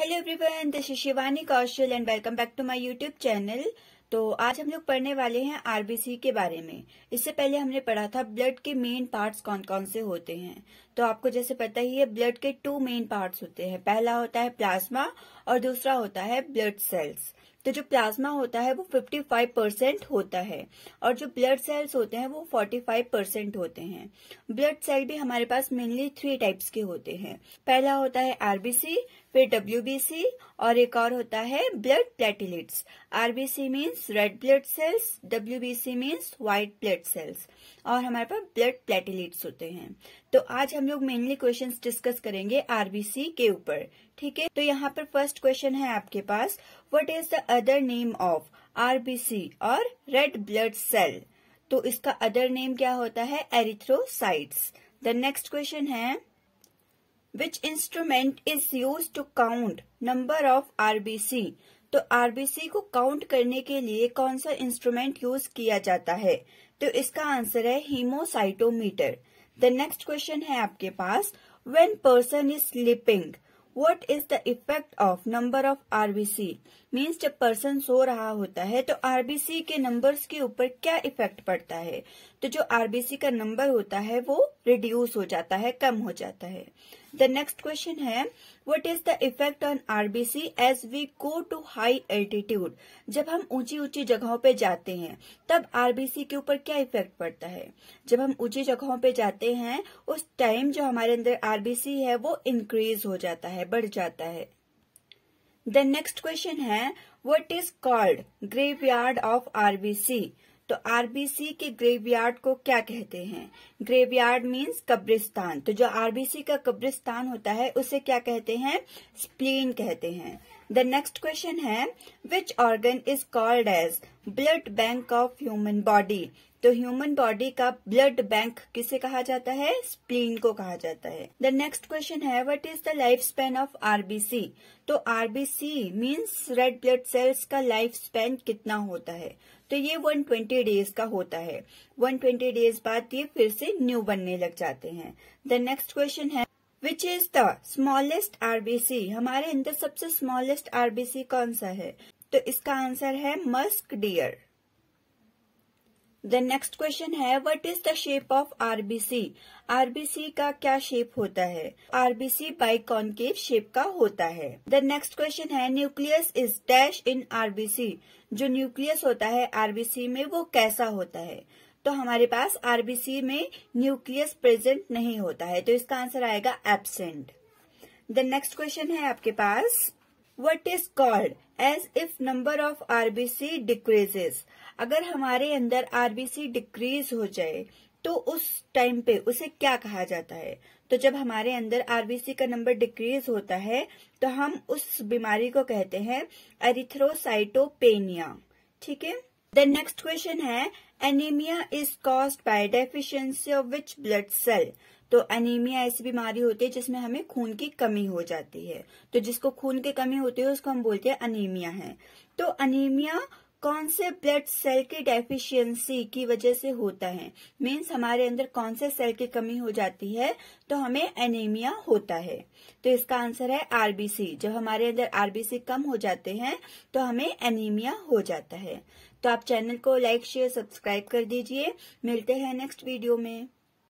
hello everyone this is Shivani Kaushal and welcome back to my YouTube channel तो आज हम लोग पढ़ने वाले हैं आरबीसी के बारे में इससे पहले हमने पढ़ा था ब्लड के मेन पार्ट्स कौन कौन से होते हैं तो आपको जैसे पता ही है ब्लड के टू मेन पार्ट्स होते हैं पहला होता है प्लाज्मा और दूसरा होता है ब्लड सेल्स तो जो प्लाज्मा होता है वो 55 परसेंट होता है और जो ब्लड सेल्स होते हैं वो 45 परसेंट होते हैं ब्लड सेल भी हमारे पास मेनली थ्री टाइप्स के होते हैं पहला होता है आरबीसी फिर डब्ल्यूबीसी और एक और होता है blood platelets RBC means red blood cells WBC means white blood cells और हमारे पास ब्लड प्लेटिलेट्स होते हैं तो आज हम लोग मेनली क्वेश्चंस डिस्कस करेंगे आरबीसी के ऊपर ठीक है तो यहाँ पर फर्स्ट क्वेश्चन है आपके पास what is the other name of RBC और रेड ब्लड सेल तो इसका अदर नेम क्या होता है एरिथ्रोसाइट्स द नेक्स्ट क्वेश्चन है which instrument is use to count number of RBC तो आरबीसी को काउंट करने के लिए कौन सा इंस्ट्रूमेंट यूज किया जाता है तो इसका आंसर है हीमोसाइटोमीटर द नेक्स्ट क्वेश्चन है आपके पास when person is sleeping what is the effect of number of RBC means जब पर्सन सो रहा होता है तो आरबीसी के नंबर के ऊपर क्या इफेक्ट पड़ता है तो जो आरबीसी का नंबर होता है वो रिड्यूस हो जाता है कम हो जाता है द नेक्स्ट क्वेश्चन है what is the effect on RBC as we go to high altitude जब हम ऊंची ऊंची जगहों पे जाते हैं तब आरबीसी के ऊपर क्या इफेक्ट पड़ता है जब हम ऊंची जगहों पे जाते हैं उस टाइम जो हमारे अंदर आरबीसी है वो इंक्रीज हो जाता है बढ़ जाता है द नेक्स्ट क्वेश्चन है what is called graveyard of RBC तो आरबीसी के ग्रेवयार्ड को क्या कहते हैं ग्रेवयार्ड मीन्स कब्रिस्तान तो जो आरबीसी का कब्रिस्तान होता है उसे क्या कहते हैं स्प्लीन कहते हैं द नेक्स्ट क्वेश्चन है which organ is called as blood bank of human body तो ह्यूमन बॉडी का ब्लड बैंक किसे कहा जाता है स्प्लीन को कहा जाता है द नेक्स्ट क्वेश्चन है what is the life span of RBC तो RBC means red blood cells का लाइफ स्पेन कितना होता है तो ये 120 डेज का होता है 120 डेज बाद ये फिर से न्यू बनने लग जाते हैं द नेक्स्ट क्वेश्चन है which is the smallest RBC हमारे अंदर सबसे स्मॉलेस्ट आरबीसी कौन सा है तो इसका आंसर है musk deer then next question है what is the shape of RBC RBC का क्या शेप होता है आरबीसी के शेप का होता है द नेक्स्ट क्वेश्चन है nucleus is dash in RBC जो न्यूक्लियस होता है आरबीसी में वो कैसा होता है तो हमारे पास आरबीसी में न्यूक्लियस प्रेजेंट नहीं होता है तो इसका आंसर आएगा एबसेंट द नेक्स्ट क्वेश्चन है आपके पास called as if number of R B C decreases अगर हमारे अंदर आरबीसी डिक्रीज हो जाए तो उस टाइम पे उसे क्या कहा जाता है तो जब हमारे अंदर आरबीसी का नंबर डिक्रीज होता है तो हम उस बीमारी को कहते हैं एरिथ्रोसाइटोपेनिया ठीक है द नेक्स्ट क्वेश्चन है anaemia is caused by deficiency of which blood cell तो एनीमिया ऐसी बीमारी होती है जिसमें हमें खून की कमी हो जाती है तो जिसको खून की कमी होती है उसको हम बोलते हैं अनीमिया है तो अनीमिया कौन से ब्लड सेल की डेफिशिएंसी की वजह से होता है मीन्स हमारे अंदर कौन से सेल की कमी हो जाती है तो हमें एनीमिया होता है तो इसका आंसर है आरबीसी जब हमारे अंदर आरबीसी कम हो जाते हैं तो हमें एनीमिया हो जाता है तो आप चैनल को लाइक शेयर सब्सक्राइब कर दीजिए मिलते हैं नेक्स्ट वीडियो में